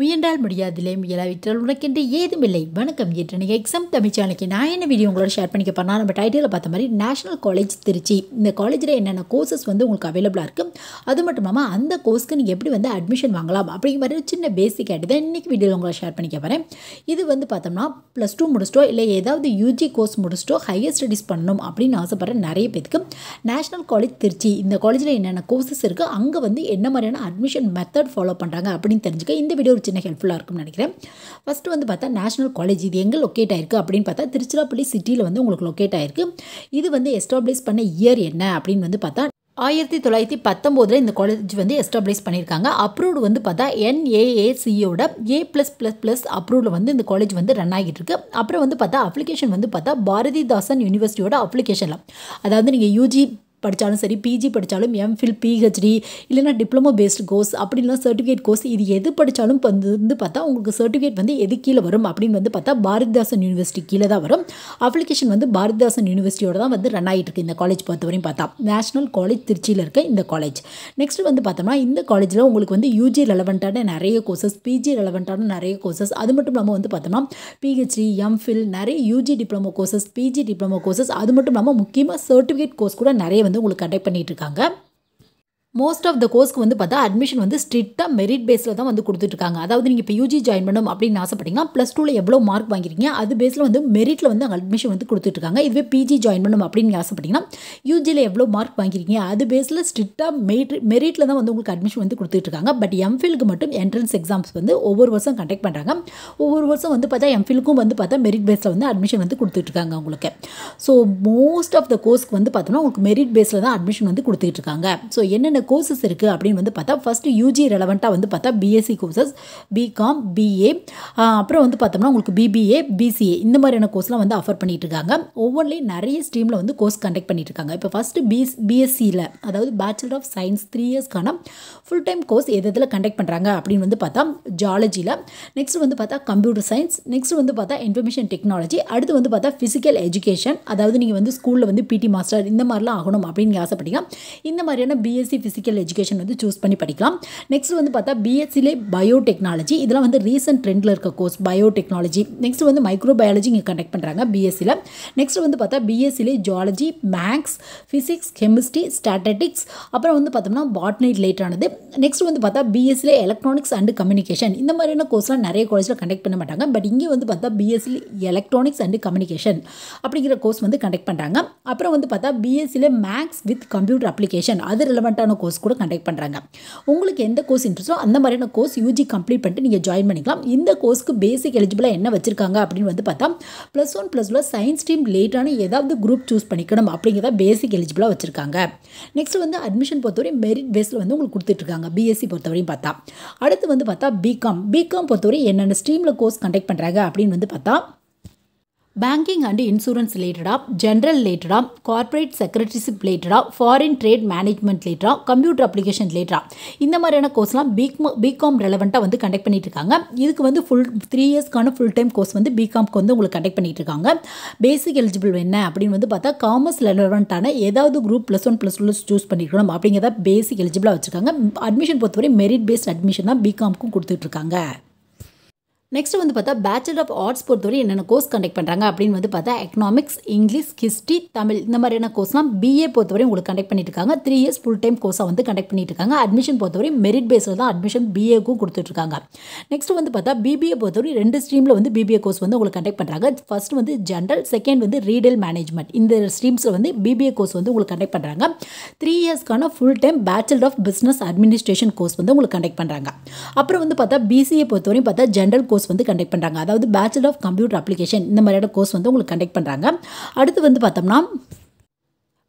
முயன்றால் முடியாதில்லை முயலாவிட்டால் உனக்கென்று இல்லை வணக்கம் என்று நீங்கள் எக்ஸாம் தமிழ்ச்சாலைக்கு நான் என்ன வீடியோ உங்களோட ஷேர் பண்ணிக்க பண்ணால் நம்ம டைட்டிலில் பார்த்த மாதிரி நேஷனல் காலேஜ் திருச்சி இந்த காலேஜில் என்னென்ன கோர்சஸ் வந்து உங்களுக்கு அவைலபிளாக இருக்குது அது மட்டும் இல்லாமல் அந்த கோர்ஸ்க்கு நீங்கள் எப்படி வந்து அட்மிஷன் வாங்கலாம் அப்படிங்கிற மாதிரி சின்ன பேசிக் ஆகிட்டு தான் இன்றைக்கி வீடியோவில் உங்களை ஷேர் பண்ணிக்க போகிறேன் இது வந்து பார்த்தோம்னா ப்ளஸ் டூ முடிச்சிட்டோ இல்லை ஏதாவது யூஜி கோர்ஸ் முடிச்சிட்டோ ஹையர் ஸ்டடீஸ் பண்ணணும் அப்படின்னு ஆசைப்பட்ற நிறைய பேருக்கு நேஷனல் காலேஜ் திருச்சி இந்த காலேஜில் என்னென்ன கோர்சஸ் இருக்குது அங்கே வந்து என்ன மாதிரியான அட்மிஷன் மெத்தட் ஃபாலோ பண்ணுறாங்க அப்படின்னு தெரிஞ்சுக்க இந்த வீடியோ சின்ன ஹெல்ப்ஃபுல்லாக இருக்கும்னு நினைக்கிறேன் ஃபஸ்ட்டு வந்து பார்த்தா நேஷனல் காலேஜ் இது எங்கே லொக்கேட் ஆயிருக்கு அப்படின்னு பார்த்தா திருச்சிராப்பள்ளி சிட்டியில் வந்து உங்களுக்கு லொக்கேட் ஆயிருக்கு இது வந்து எஸ்டாப்ளிஷ் பண்ண இயர் என்ன அப்படின்னு வந்து பார்த்தா ஆயிரத்தி தொள்ளாயிரத்தி பத்தொம்போதில் இந்த காலேஜ் வந்து எஸ்டாப்ளிஷ் பண்ணியிருக்காங்க அப்ரூவ்டு வந்து பார்த்தா என்ஏஏசியோட ஏ ப்ளஸ் ப்ளஸ் ப்ளஸ் அப்ரூவ்டில் வந்து இந்த காலேஜ் வந்து ரன் ஆகிட்டு இருக்கு அப்புறம் வந்து பார்த்தா அப்ளிகேஷன் வந்து பார்த்தா பாரதிதாசன் யூனிவர்சிட்டியோட அப்ளிகேஷனில் அதாவது நீங்கள் யூஜி படித்தாலும் சரி பிஜி படித்தாலும் எம்ஃபில் பிஹெச்டி இல்லைனா டிப்ளமோ பேஸ்டு கோர்ஸ் அப்படின்லாம் சர்டிஃபிகேட் கோர்ஸ் இது எது படித்தாலும் வந்து பார்த்தா உங்களுக்கு சர்டிஃபிகேட் வந்து எது கீழே வரும் அப்படின்னு வந்து பார்த்தா பாரதிதாசன் யூனிவர்சிட்டி கீழே தான் வரும் அப்ளிகேஷன் வந்து பாரதிதாசன் யூனிவர்சிட்டியோட தான் வந்து ரன் ஆகிட்டு இருக்குது இந்த காலேஜ் பொறுத்தவரையும் பார்த்தா நேஷனல் காலேஜ் திருச்சியில் இருக்க இந்த காலேஜ் நெக்ஸ்ட் வந்து பார்த்தோம்னா இந்த காலேஜில் உங்களுக்கு வந்து யூஜி ரெலவெண்ட்டான நிறைய கோர்சஸ் பிஜி ரெலவெண்ட்டான நிறைய கோர்சஸ் அது மட்டும் இல்லாமல் வந்து பார்த்தோம்னா பிஹெச்டி எம்ஃபில் நிறைய UG diploma courses PG diploma courses அது மட்டும் இல்லாமல் முக்கியமாக சர்டிஃபிகேட் கோர்ஸ் கூட நிறைய வந்து உங்களுக்கு கண்டக்ட் பண்ணிகிட்ருக்காங்க மோஸ்ட் ஆஃப் த கோர்ஸ்க்கு வந்து பார்த்தா அட்மிஷன் வந்து ஸ்ட்ரிக்டாக மெரிட் பேஸில் தான் வந்து கொடுத்துட்ருக்காங்க அதாவது நீங்கள் இப்போ யூஜி ஜாயின் பண்ணணும் அப்படின்னு ஆசைப்பட்டீங்கன்னா ப்ளஸ் டூவில் எவ்வளோ மார்க் வாங்கிருக்கீங்க அது பேஸில் வந்து மெரிட்டில் வந்து அங்கே அட்மிஷன் வந்து கொடுத்துட்ருக்காங்க இதுவே பிஜி ஜாயின் பண்ணணும் அப்படின்னு ஆசைப்பட்டீங்கன்னா யூஜியில் எவ்வளோ மார்க் வாங்கிருக்கீங்க அது பேஸில் ஸ்ட்ரிக்டாக மெரிட் மெரிட்டில் தான் வந்து உங்களுக்கு அட்மிஷன் வந்து கொடுத்துட்ருக்காங்க பட் எம்ஃபிலுக்கு மட்டும் என்ட்ரன்ஸ் எக்ஸாம்ஸ் வந்து ஒவ்வொரு வருஷம் கண்டக்ட் பண்ணுறாங்க ஒவ்வொரு வருஷம் வந்து பார்த்தா எம்ஃபிலுக்கும் வந்து பார்த்தா மெரிட் பேஸில் வந்து அட்மிஷன் வந்து கொடுத்துட்ருக்காங்க உங்களுக்கு ஸோ மோஸ்ட் ஆஃப் த கோர்ஸ்க்கு வந்து பார்த்தோம்னா உங்களுக்கு மெரிட் பேஸில் தான் அட்மிஷன் வந்து கொடுத்துட்ருக்காங்க ஸோ என்னென்ன கோர்சஸ் இருக்குது அப்படின்னு வந்து பார்த்தா ஃபஸ்ட்டு யூஜி ரெலவெண்ட்டாக வந்து பார்த்தா பிஎஸ்சி கோர்சஸ் பிகாம் பிஏ அப்புறம் வந்து பார்த்தோம்னா உங்களுக்கு பிபிஏ பிசிஏ இந்த மாதிரியான கோர்ஸ்லாம் வந்து ஆஃபர் பண்ணிகிட்டு இருக்காங்க ஒவ்வொன்றிலையும் நிறைய ஸ்ட்ரீமில் வந்து கோர்ஸ் கண்டக்ட் பண்ணிகிட்டு இருக்காங்க இப்போ ஃபஸ்ட்டு பிஎஸ் பிஎஸ்சியில் அதாவது பேச்சுலர் ஆஃப் சயின்ஸ் த்ரீ இயர்ஸ்க்கான ஃபுல் டைம் கோர்ஸ் எது எதில் கண்டக்ட் பண்ணுறாங்க அப்படின்னு வந்து பார்த்தா ஜாலஜியில் நெக்ஸ்ட் வந்து பார்த்தா கம்ப்யூட்டர் சயின்ஸ் நெக்ஸ்ட் வந்து பார்த்தா இன்ஃபர்மேஷன் டெக்னாலஜி அடுத்து வந்து பார்த்தா ஃபிசிக்கல் எஜுகேஷன் அதாவது நீங்கள் வந்து ஸ்கூலில் வந்து பிடி மாஸ்டர் இந்த மாதிரிலாம் ஆகணும் அப்படின்னு ஆசைப்படுங்க ஆசைப்பட்டீங்க இந்த மாதிரியான பிஎஸ்சி ஃபிசிக்ஸ் ஃபிசிக்கல் எஜுகேஷன் வந்து சூஸ் பண்ணி படிக்கலாம் நெக்ஸ்ட் வந்து பார்த்தா பிஎஸ்சிலே பயோடெக்னாலஜி இதெல்லாம் வந்து ரீசெண்ட் ட்ரெண்டில் இருக்க கோர்ஸ் பயோடெக்னாலஜி நெக்ஸ்ட் வந்து மைக்ரோபயாலஜி இங்கே கண்டக்ட் பண்ணுறாங்க பிஎஸ்சியில் நெக்ஸ்ட் வந்து பார்த்தா பிஎஸ்சிலே zoology maths physics chemistry statistics அப்புறம் வந்து பார்த்தோம்னா பாட்னி ஆனது நெக்ஸ்ட் வந்து பார்த்தா பிஎஸ்சிலே எலக்ட்ரானிக்ஸ் அண்ட் கம்யூனிகேஷன் இந்த மாதிரியான கோர்ஸ்லாம் நிறைய காலேஜில் கண்டக்ட் பண்ண மாட்டாங்க பட் இங்கே வந்து பார்த்தா பிஎஸ்சி எலக்ட்ரானிக்ஸ் அண்ட் கம்யூனிகேஷன் அப்படிங்கிற கோர்ஸ் வந்து கண்டக்ட் பண்ணுறாங்க அப்புறம் வந்து பார்த்தா பிஎஸ்சியில் மேக்ஸ் வித் கம்ப்யூட்டர் அப்ளிகேஷன் அது ரிலவெண்ட்டான மாதிரியான கோர்ஸ் கூட கண்டக்ட் பண்ணுறாங்க உங்களுக்கு எந்த கோர்ஸ் இன்ட்ரெஸ்ட்டோ அந்த மாதிரியான கோர்ஸ் யூஜி கம்ப்ளீட் பண்ணிட்டு நீங்கள் ஜாயின் பண்ணிக்கலாம் இந்த கோர்ஸ்க்கு பேசிக் எலிஜிபிளாக என்ன வச்சுருக்காங்க அப்படின்னு வந்து பார்த்தா ப்ளஸ் ஒன் ப்ளஸ் டூவில் சயின்ஸ் ஸ்ட்ரீம் லேட்டான ஏதாவது குரூப் சூஸ் பண்ணிக்கணும் அப்படிங்கிறத பேசிக் எலிஜிபிளாக வச்சுருக்காங்க நெக்ஸ்ட் வந்து அட்மிஷன் பொறுத்தவரை மெரிட் பேஸில் வந்து உங்களுக்கு கொடுத்துட்ருக்காங்க பிஎஸ்சி பொறுத்தவரையும் பார்த்தா அடுத்து வந்து பார்த்தா பிகாம் பிகாம் பொறுத்தவரை என்னென்ன ஸ்ட்ரீமில் கோர்ஸ் கண்டக்ட் பண்ணுறாங்க அப்படின்னு வந்து பார்த்தா பேங்கிங் அண்ட் இன்சூரன்ஸ் ரிலேட்டடாக ஜென்ரல் ரிலேட்டடாக கார்ப்பரேட் செக்ரட்டரிஷிப் ரிலேட்டடாக ஃபாரின் ட்ரேட் மேனேஜ்மெண்ட் ரிலேட்டடாக கம்ப்யூட்டர் அப்ளிகேஷன் ரிலேட்டடாக இந்த மாதிரியான கோர்ஸ்லாம் பிகாம் பிகாம் ரெலவெண்ட்டாக வந்து கண்டக்ட் பண்ணிட்டு இருக்காங்க இதுக்கு வந்து ஃபுல் த்ரீ இயர்ஸ்க்கான ஃபுல் டைம் கோர்ஸ் வந்து பிகாம்க்கு வந்து உங்களுக்கு கண்டக்ட் பண்ணிட்டு இருக்காங்க பேசிக் எலிஜிபிள் என்ன அப்படின்னு வந்து பார்த்தா காமர்ஸ் ரெலவெண்ட்டான ஏதாவது group plus one plus two choose பண்ணிருக்கணும் அப்படிங்கிறத பேசிக் எலிஜிபிளாக வச்சுருக்காங்க அட்மிஷன் பொறுத்தவரை மெரிட் பேஸ்ட் அட்மிஷன் தான் பிகாம்க்கும் கொடுத்துட்ருக்காங்க நெக்ஸ்ட் வந்து பார்த்தா பேச்சுலர் ஆஃப் ஆர்ட்ஸ் பொறுத்தவரை என்னென்ன கோர்ஸ் கண்டக்ட் பண்ணுறாங்க அப்படின்னு வந்து பார்த்தா எக்கனாமிக்ஸ் இங்கிலீஷ் ஹிஸ்ட்ரி தமிழ் இந்த மாதிரியான கோர்ஸ்லாம் பிஏ பொறுத்தவரை உங்களுக்கு கண்டக்ட் பண்ணிட்டு இருக்காங்க த்ரீ இயர்ஸ் ஃபுல் டைம் கோர்ஸாக வந்து கண்டக்ட் பண்ணிட்டு இருக்காங்க அட்மிஷன் பொறுத்தவரை மெரிட் பேஸில் தான் அட்மிஷன் பிஏக்கும் கொடுத்துட்ருக்காங்க நெக்ஸ்ட் வந்து பார்த்தா பிபிஏ பொறுத்தவரை ரெண்டு ஸ்ட்ரீமில் வந்து பிபிஏ கோர்ஸ் வந்து உங்களுக்கு கண்டக்ட் பண்ணுறாங்க ஃபர்ஸ்ட் வந்து ஜென்ரல் செகண்ட் வந்து ரீடெயில் மேனேஜ்மெண்ட் இந்த ஸ்ட்ரீம்ஸில் வந்து பிபிஏ கோர்ஸ் வந்து உங்களுக்கு கண்டக்ட் பண்ணுறாங்க த்ரீ இயர்ஸ்க்கான full time bachelor of business administration course வந்து உங்களுக்கு கண்டக்ட் பண்ணுறாங்க அப்புறம் வந்து பார்த்தா பிசிஏ பொறுத்தவரையும் பார்த்தா ஜென்ரல் கோர்ஸ் கோர்ஸ் வந்து கண்டக்ட் பண்ணுறாங்க அதாவது பேச்சுலர் ஆஃப் கம்ப்யூட்டர் அப்ளிகேஷன் இந்த மாதிரியான கோர்ஸ் வந்து உங்களுக்கு கண்டக்ட் பண்ணுறாங்க அடுத்து வந்து பார்த்தோம்னா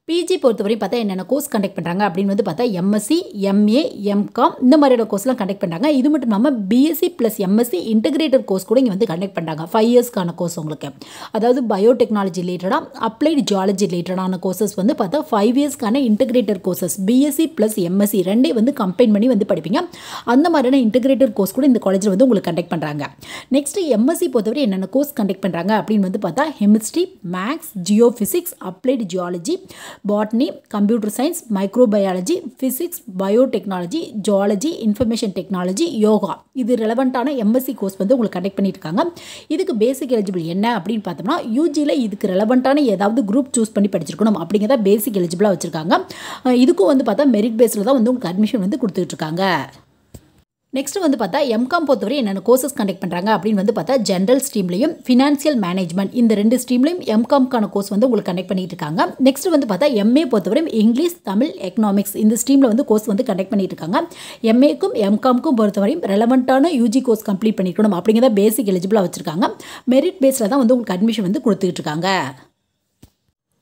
பிஜி பொறுத்தவரையும் பார்த்தா என்னென்ன கோர்ஸ் கண்டக்ட் பண்ணுறாங்க அப்படின்னு வந்து பார்த்தா எம்எஸ்சி எம்ஏ எம்காம் இந்த மாதிரியான கோர்ஸ்லாம் கண்டக்ட் பண்ணுறாங்க இது மட்டும் இல்லாமல் BSc plus MSc integrated course கூட இங்கே வந்து கண்டக்ட் பண்ணுறாங்க ஃபைவ் இயர்ஸ்க்கான கோர்ஸ் உங்களுக்கு அதாவது பயோடெக்னாலஜி ரிலேட்டடாக அப்ளைடு ஜியாலஜி ரிலேட்டடான கோர்சஸ் வந்து பார்த்தா ஃபைவ் இயர்ஸ்க்கான integrated courses BSc plus MSc ரெண்டே வந்து கம்பைன் பண்ணி வந்து படிப்பீங்க அந்த மாதிரியான இன்டெகிரேட்டட் கோர்ஸ் கூட இந்த காலேஜில் வந்து உங்களுக்கு கண்டக்ட் பண்ணுறாங்க நெக்ஸ்ட்டு எம்எஸ்சி பொறுத்தவரை என்னென்ன கோர்ஸ் கண்டக்ட் பண்ணுறாங்க அப்படின்னு வந்து பார்த்தா chemistry maths geo physics applied geology botany computer science microbiology physics biotechnology zoology information technology yoga இது ரெலவெண்ட்டான எம்எஸ்சி கோர்ஸ் வந்து உங்களுக்கு கண்டெக்ட் பண்ணியிருக்காங்க இதுக்கு பேசிக் எலிஜிபிள் என்ன அப்படின்னு பார்த்தோம்னா யூஜியில் இதுக்கு ரெலவெண்ட்டான ஏதாவது குரூப் சூஸ் பண்ணி படிச்சிருக்கணும் அப்படிங்கிறத பேசிக் எலிஜிபிளாக வச்சுருக்காங்க இதுக்கும் வந்து பார்த்தா மெரிட் பேஸில் தான் வந்து உங்களுக்கு அட்மிஷன் வந்து கொடுத்துட்ருக்காங்க நெக்ஸ்ட் வந்து பார்த்தா எம்காம் பொறுத்தவரை என்னென்ன கோர்சஸ் கண்டக்ட் பண்ணுறாங்க அப்படின்னு வந்து பார்த்தா ஜென்ரல் ஸ்ட்ரீம்லையும் ஃபினான்சியல் மேனேஜ்மெண்ட் இந்த ரெண்டு ஸ்ட்ரீம்லையும் எம்காம்க்கான கோர்ஸ் வந்து உங்களுக்கு கண்டக்ட் பண்ணிட்டு இருக்காங்க நெக்ஸ்ட் வந்து பார்த்தா எம்ஏ பொறுத்தவரை இங்கிலீஷ் தமிழ் எக்கனாமிக்ஸ் இந்த ஸ்ட்ரீமில் வந்து கோர்ஸ் வந்து கண்டக்ட் பண்ணிட்டு இருக்காங்க எம்ஏக்கும் எம்காம்க்கும் பொறுத்தவரையும் ரெலவெண்ட்டான யூஜி கோர்ஸ் கம்ப்ளீட் பண்ணிக்கணும் அப்படிங்கிறத பேசிக் எலிஜிபிளாக வச்சுருக்காங்க மெரிட் பேஸில் தான் வந்து உங்களுக்கு அட்மிஷன் வந்து கொடுத்துக்கிட்டு இருக்காங்க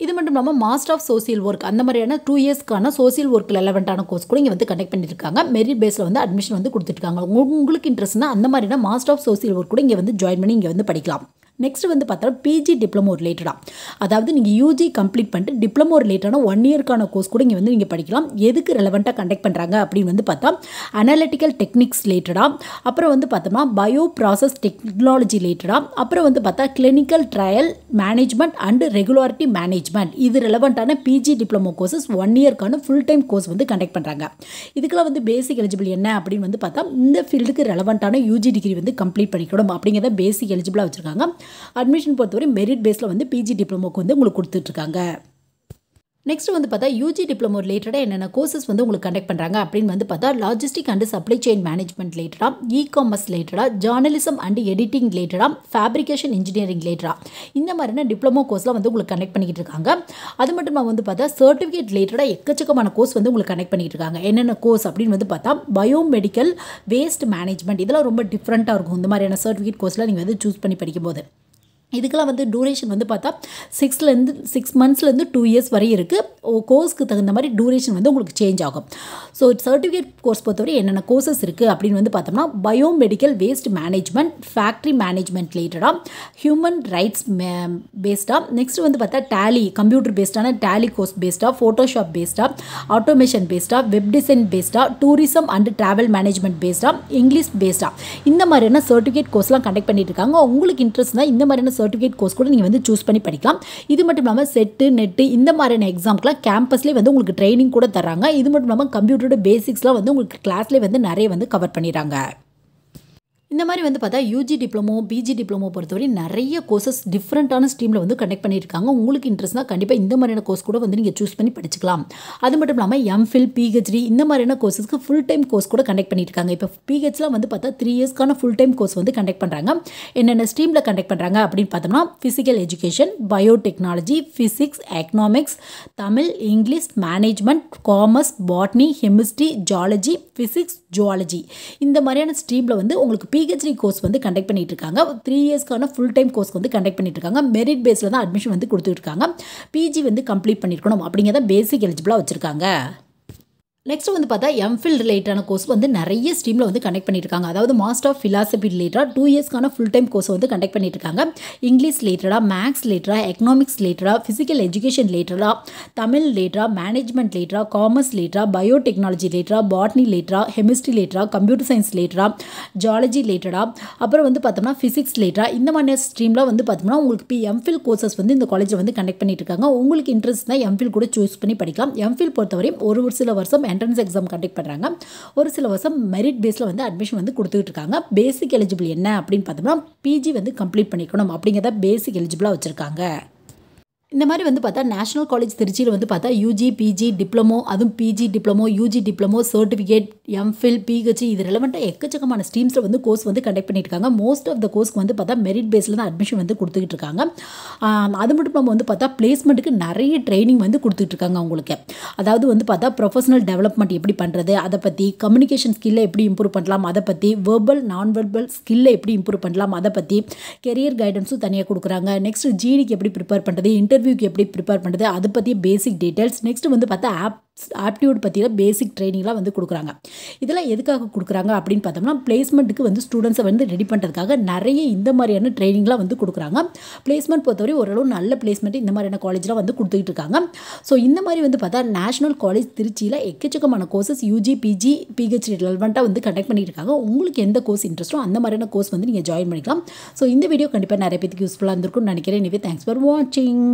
இது மட்டும் இல்லாமல் மாஸ்டர் ஆஃப் சோசியல் ஒர்க் அந்த மாதிரியான டூ இயர்ஸ்க்கான சோசியல் ஒர்க் ரெலவெண்ட்டான கோர்ஸ் கூட இங்கே வந்து கண்டக்ட் பண்ணியிருக்காங்க மெரிட் பேஸில் வந்து அட்மிஷன் வந்து கொடுத்துருக்காங்க உங்களுக்கு இன்ட்ரெஸ்ட்னா அந்த மாதிரியான மாஸ்டர் ஆஃப் சோசியல் ஒர்க் கூட இங்கே வந்து ஜாயின் பண்ணி இங்கே வந்து படிக்கலாம் நெக்ஸ்ட் வந்து பார்த்தோம்னா பிஜி டிப்ளமோ ரிலேட்டடாக அதாவது நீங்கள் யூஜி கம்ப்ளீட் பண்ணிட்டு டிப்ளமோ ரிலேட்டடான ஒன் இயர்க்கான கோர்ஸ் கூட இங்கே வந்து நீங்கள் படிக்கலாம் எதுக்கு ரெலவெண்ட்டாக கண்டக்ட் பண்ணுறாங்க அப்படின்னு வந்து பார்த்தா அனாலிட்டிக்கல் டெக்னிக்ஸ் ரிலேட்டடாக அப்புறம் வந்து பார்த்தோம்னா பயோ ப்ராசஸ் டெக்னாலஜி ரிலேட்டடாக அப்புறம் வந்து பார்த்தா clinical trial management and regularity management இது ரெலவெண்ட்டான பிஜி டிப்ளமோ கோர்சஸ் ஒன் இயர்க்கான ஃபுல் டைம் கோர்ஸ் வந்து கண்டக்ட் பண்ணுறாங்க இதுக்கெல்லாம் வந்து பேசிக் எலிஜிபிள் என்ன அப்படின்னு வந்து பார்த்தா இந்த ஃபீல்டுக்கு ரெலவெண்ட்டான யூஜி டிகிரி வந்து கம்ப்ளீட் பண்ணிக்கணும் அப்படிங்கிறத பேசிக் எலிஜிபிளாக வச்சுருக்காங்க அட்மிஷன் பொறுத்தவரை மெரிட் பேஸில் வந்து பிஜி டிப்ளமோக்கு வந்து உங்களுக்கு கொடுத்துட்ருக்காங்க நெக்ஸ்ட் வந்து பார்த்தா யூஜி டிப்ளமோ ரிலேட்டடாக என்னென்ன கோர்சஸ் வந்து உங்களுக்கு கண்டக்ட் பண்ணுறாங்க அப்படின்னு வந்து பார்த்தா logistic and supply chain management ரிலேட்டடாக இ காமர்ஸ் ரிலேட்டடாக ஜேர்னலிசம் அண்ட் எடிட்டிங் ரிலேட்டடாக ஃபேப்ரிகேஷன் இன்ஜினியரிங் ரிலேட்டடாக இந்த மாதிரியான டிப்ளமோ கோர்ஸ்லாம் வந்து உங்களுக்கு கனெக்ட் பண்ணிக்கிட்டு இருக்காங்க அது மட்டும் வந்து பார்த்தா சர்டிஃபிகேட் ரிலேட்டடாக எக்கச்சக்கமான கோர்ஸ் வந்து உங்களுக்கு கனெக்ட் பண்ணிட்டு இருக்காங்க என்னென்ன கோர்ஸ் அப்படின்னு வந்து பார்த்தா பயோமெடிக்கல் வேஸ்ட் மேனேஜ்மெண்ட் இதெல்லாம் ரொம்ப டிஃப்ரெண்ட்டாக இருக்கும் இந்த மாதிரியான சர்டிஃபிகேட் கோர்ஸ்லாம் நீங்கள் வந்து சூஸ் பண்ணி படிக்கும்போது இதுக்கெல்லாம் வந்து டூரேஷன் வந்து பார்த்தா சிக்ஸ்லேருந்து சிக்ஸ் மந்த்ஸ்லேருந்து டூ இயர்ஸ் வரை இருக்குது கோர்ஸ்க்கு தகுந்த மாதிரி டூரேஷன் வந்து உங்களுக்கு சேஞ்ச் ஆகும் ஸோ சர்டிஃபிகேட் கோர்ஸ் பொறுத்தவரை என்னென்ன கோர்சஸ் இருக்குது அப்படின்னு வந்து பார்த்தோம்னா bio medical waste management factory management ரிலேட்டடாக ஹியூமன் ரைட்ஸ் மே பேஸ்டாக நெக்ஸ்ட் வந்து பார்த்தா டேலி கம்ப்யூட்டர் பேஸ்டான டேலி கோர்ஸ் பேஸ்டாக ஃபோட்டோஷாப் பேஸ்டாக ஆட்டோமேஷன் பேஸ்டாக வெப் டிசைன் பேஸ்டாக டூரிசம் அண்ட் ட்ராவல் மேனேஜ்மெண்ட் பேஸ்டாக இங்கிலீஷ் பேஸ்டாக இந்த மாதிரியான சர்டிஃபிகேட் கோர்ஸ்லாம் கண்டக்ட் பண்ணிட்டு இருக்காங்க உங்களுக்கு இன்ட்ரெஸ்ட் தான் இந்த மாதிரியான சர்டிஃபிகேட் கோர்ஸ் கூட நீங்கள் வந்து சூஸ் பண்ணி படிக்கலாம் இது மட்டும் இல்லாமல் செட்டு நெட்டு இந்த மாதிரியான எக்ஸாம்க்குலாம் கேம்பஸ்லேயே வந்து உங்களுக்கு ட்ரைனிங் கூட தராங்க இது மட்டும் இல்லாமல் கம்ப்யூட்டரோட பேசிக்ஸ்லாம் வந்து உங்களுக்கு கிளாஸ்லேயே வந்து நிறைய வந்து கவர் பண்ணிடுறாங்க இந்த மாதிரி வந்து பார்த்தா யூஜி டிப்ளமோ பிஜி டிப்ளமோ பொறுத்தவரை நிறைய கோர்சஸ் டிஃப்ரெண்ட்டான ஸ்ட்ரீமில் வந்து கண்டெக்ட் பண்ணியிருக்காங்க உங்களுக்கு இன்ட்ரெஸ்ட்னா கண்டிப்பாக இந்த மாதிரியான கோர்ஸ் கூட வந்து நீங்கள் சூஸ் பண்ணி படிச்சுக்கலாம் அது மட்டும் இல்லாமல் எம்ஃபில் பிஹெச்டி இந்த மாதிரியான கோர்ஸஸ்க்கு ஃபுல் டைம் கோர்ஸ் கூட கண்டெக்ட் பண்ணியிருக்காங்க இப்போ பிஹெச்லாம் வந்து பார்த்தா த்ரீ இயர்ஸ்க்கான ஃபுல் டைம் கோர்ஸ் வந்து கண்டக்ட் பண்ணுறாங்க என்னென்ன ஸ்ட்ரீமில் கண்டக்ட் பண்ணுறாங்க அப்படின்னு பார்த்தோம்னா physical education biotechnology physics economics Tamil English management commerce botany chemistry zoology physics zoology இந்த மாதிரியான ஸ்ட்ரீமில் வந்து உங்களுக்கு பிஹெச்டி கோர்ஸ் வந்து கண்டக்ட் பண்ணிட்டு இருக்காங்க த்ரீ இயர்ஸ்க்கான ஃபுல் டைம் கோர்ஸ் வந்து கண்டக்ட் பண்ணிட்டு இருக்காங்க மெரிட் பேஸில் தான் அட்மிஷன் வந்து கொடுத்துருக்காங்க பிஜி வந்து கம்ப்ளீட் பண்ணியிருக்கணும் அப்படிங்கிறத பேசிக் எலிஜிபிளாக வச்சுருக்காங்க நெக்ஸ்ட் வந்து பார்த்தா எம்ஃபில் ரிலேட்டடான கோர்ஸ் வந்து நிறைய ஸ்ட்ரீமில் வந்து கனெக்ட் பண்ணியிருக்காங்க அதாவது மாஸ்டர் ஆஃப் ஃபிலாசபி ரிலேட்டடாக டூ இயர்ஸ்க்கான ஃபுல் டைம் கோர்ஸ் வந்து கண்டக்ட் பண்ணியிருக்காங்க இங்கிலீஷ் ரிலேட்டடாக மேக்ஸ் ரிலேட்டடாக எக்கனாமிக்ஸ் ரிலேட்டடாக ஃபிசிக்கல் எஜுகேஷன் ரிலேட்டடாக தமிழ் ரிலேட்டடாக மேனேஜ்மெண்ட் ரிலேட்டடாக காமர்ஸ் ரிலேட்டடாக பயோடெக்னாலஜி ரிலேட்டடாக பாட்னி ரிலேட்டடாக கெமிஸ்ட்ரி ரிலேட்டடாக கம்ப்யூட்டர் சயின்ஸ் ரிலேட்டடாக ஜாலஜி ரிலேட்டடாக அப்புறம் வந்து பார்த்தோம்னா ஃபிசிக்ஸ் ரிலேட்டடாக இந்த மாதிரி ஸ்ட்ரீமில் வந்து பார்த்தோம்னா உங்களுக்கு பி எம்ஃபில் கோர்சஸ் வந்து இந்த காலேஜில் வந்து கண்டக்ட் பண்ணியிருக்காங்க உங்களுக்கு இன்ட்ரெஸ்ட் தான் எம்ஃபில் கூட சூஸ் பண்ணி படிக்கலாம் எம்ஃபில் பொறுத்தவரையும் ஒரு சில வருஷம் என்ட்ரன்ஸ் எக்ஸாம் கண்டக்ட் பண்ணுறாங்க ஒரு சில வருஷம் மெரிட் பேஸில் வந்து அட்மிஷன் வந்து கொடுத்துக்கிட்டு இருக்காங்க பேசிக் எலிஜிபிள் என்ன அப்படின்னு பார்த்தோம்னா பிஜி வந்து கம்ப்ளீட் பண்ணிக்கணும் அப்படிங்கிறத பேசிக் எலிஜிபிளாக வச்சுருக்காங்க இந்த மாதிரி வந்து பார்த்தா நேஷனல் காலேஜ் திருச்சியில் வந்து பார்த்தா யூஜி பிஜி டிப்ளமோ அதுவும் PG diploma UG diploma certificate MPhil PhD இது ரெலவெண்ட்டாக எக்கச்சக்கமான ஸ்ட்ரீம்ஸில் வந்து கோர்ஸ் வந்து கண்டக்ட் பண்ணியிருக்காங்க மோஸ்ட் ஆஃப் த கோர்ஸ்க்கு வந்து பார்த்தா மெரிட் பேஸில் தான் அட்மிஷன் வந்து கொடுத்துக்கிட்டு இருக்காங்க அது மட்டும் இல்லாமல் வந்து பார்த்தா பிளேஸ்மெண்ட்டுக்கு நிறைய ட்ரைனிங் வந்து கொடுத்துட்டு இருக்காங்க அவங்களுக்கு அதாவது வந்து பார்த்தா ப்ரொஃபஷனல் டெவலப்மெண்ட் எப்படி பண்ணுறது அதை பற்றி கம்யூனிகேஷன் ஸ்கில்லை எப்படி இம்ப்ரூவ் பண்ணலாம் அதை பற்றி வேர்பல் நான் வெர்பல் ஸ்கில்லை எப்படி இம்ப்ரூவ் பண்ணலாம் அதை பற்றி கெரியர் கைடன்ஸும் தனியாக கொடுக்குறாங்க நெக்ஸ்ட் ஜிடிக்கு எப்படி ப்ரிப்பேர் பண்ணுறது இன்டர்வியூ இன்டர்வியூக்கு எப்படி ப்ரிப்பேர் பண்ணுறது அதை பற்றிய பேசிக் டீட்டெயில்ஸ் நெக்ஸ்ட் வந்து பார்த்தா ஆப் ஆப்டியூட் பற்றியில் பேசிக் ட்ரைனிங்லாம் வந்து கொடுக்குறாங்க இதெல்லாம் எதுக்காக கொடுக்குறாங்க அப்படின்னு பார்த்தோம்னா பிளேஸ்மெண்ட்டுக்கு வந்து ஸ்டூடெண்ட்ஸை வந்து ரெடி பண்ணுறதுக்காக நிறைய இந்த மாதிரியான ட்ரைனிங்லாம் வந்து கொடுக்குறாங்க பிளேஸ்மெண்ட் பொறுத்தவரை ஓரளவு நல்ல பிளேஸ்மெண்ட் இந்த மாதிரியான காலேஜ்லாம் வந்து கொடுத்துக்கிட்டு இருக்காங்க ஸோ இந்த மாதிரி வந்து பார்த்தா நேஷனல் காலேஜ் திருச்சியில் எக்கச்சக்கமான கோர்சஸ் யூஜி பிஜி பிஹெச்டி ரெலவெண்ட்டாக வந்து கண்டக்ட் பண்ணிட்டு இருக்காங்க உங்களுக்கு எந்த கோர்ஸ் இன்ட்ரெஸ்ட்டோ அந்த மாதிரியான கோர்ஸ் வந்து நீங்கள் ஜாயின் பண்ணிக்கலாம் ஸோ இந்த வீடியோ கண்டிப்பாக நிறைய பேருக்கு யூஸ்ஃபுல்லாக இருந்திருக்கும்னு நினைக்கிறேன் எனவே தேங்க்ஸ் ஃபார் வாட்சிங்